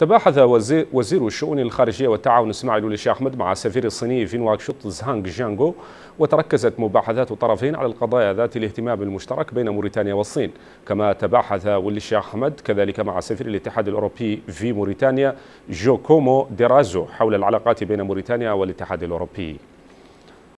تباحث وزير الشؤون الخارجية والتعاون إسماعيل ولي أحمد مع السفير الصيني في نواكشوط زهانغ جانغو وتركزت مباحثات الطرفين على القضايا ذات الاهتمام المشترك بين موريتانيا والصين كما تباحث ولي أحمد كذلك مع سفير الاتحاد الأوروبي في موريتانيا جوكومو ديرازو حول العلاقات بين موريتانيا والاتحاد الأوروبي